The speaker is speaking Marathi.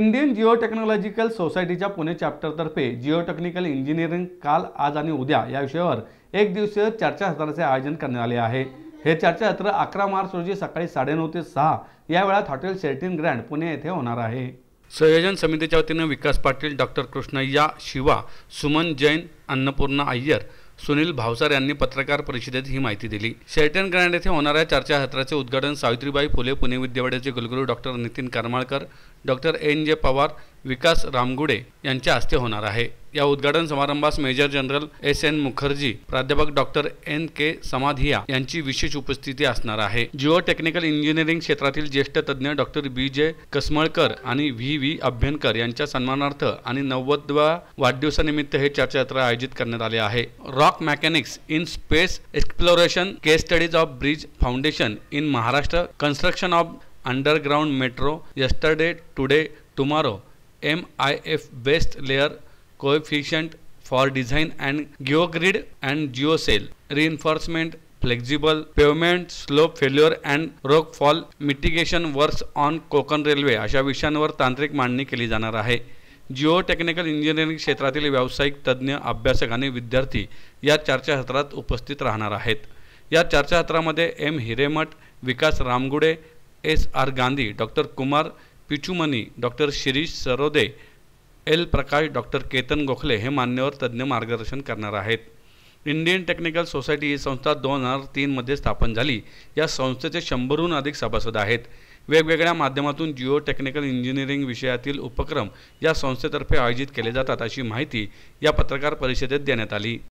इंडियन जिओ टेक्नॉलॉजिकल सोसायटीच्या पुणे चॅप्टरतर्फे जिओ टेक्निकल इंजिनिअरिंग काल आज आणि उद्या या विषयावर एक दिवसीय चर्चासत्राचे आयोजन करण्यात आले आहे हे चर्चासत्र अकरा मार्च रोजी सकाळी साडेनऊ ते सहा या वेळात हॉटेल शेल्टिन ग्रँड पुणे येथे होणार आहे संयोजन समितीच्या वतीनं विकास पाटील डॉक्टर कृष्णय्या शिवा सुमन जैन अन्नपूर्णा अय्यर सुनील भावसार यांनी पत्रकार परिषदेत ही माहिती दिली शेल्टन ग्रँड येथे होणाऱ्या चर्चासत्राचे उद्घाटन सावित्रीबाई फुले पुणे विद्यापीठाचे कुलगुरू doctor Nitin Karmalkar doctor N J Pawar विकास रामगुडे यांच्या हस्ते होणार आहे या उद्घाटन समारंभास major general S N Mukherjee प्राध्यापक डॉक्टर एन के समाधिया यांची विशेष उपस्थिती असणार आहे जिओ टेक्निकल इंजिनिअरिंग क्षेत्रातील ज्येष्ठ तज्ज्ञ डॉक्टर बी जे कसमळकर आणि व्ही व्ही अभ्यंकर यांच्या सन्मानार्थ आणि नव्वदव्या वाढदिवसानिमित्त हे चर्चायात्रा आयोजित करण्यात आले आहे rock mechanics in space exploration case studies of bridge foundation in Maharashtra construction of underground metro yesterday today tomorrow M I F best layer design for geo grid and geo cell reinforcement flexible pavement slope failure and rock fall mitigation works on Konkan railway अशा विषयांवर तांत्रिक मांडणी केली जाणार आहे जिओ टेक्निकल इंजिनिअरिंग क्षेत्रातील व्यावसायिक तज्ज्ञ अभ्यासक आणि विद्यार्थी या चर्चासत्रात उपस्थित राहणार आहेत या चर्चासत्रामध्ये M Hiremath Vikas Ramgude S R Gandhi doctor Kumar Pichumani doctor Shirish Sarode L Prakash doctor Ketan Gokhale हे मान्यवर तज्ज्ञ मार्गदर्शन करणार आहेत इंडियन टेक्निकल सोसायटी ही संस्था दोन हजार तीनमध्ये स्थापन झाली या संस्थेचे शंभरहून अधिक सभासद आहेत वेगवेगळ्या माध्यमातून जिओ टेक्निकल इंजिनिअरिंग विषयातील उपक्रम या संस्थेतर्फे आयोजित केले जातात अशी माहिती या पत्रकार परिषदेत देण्यात आली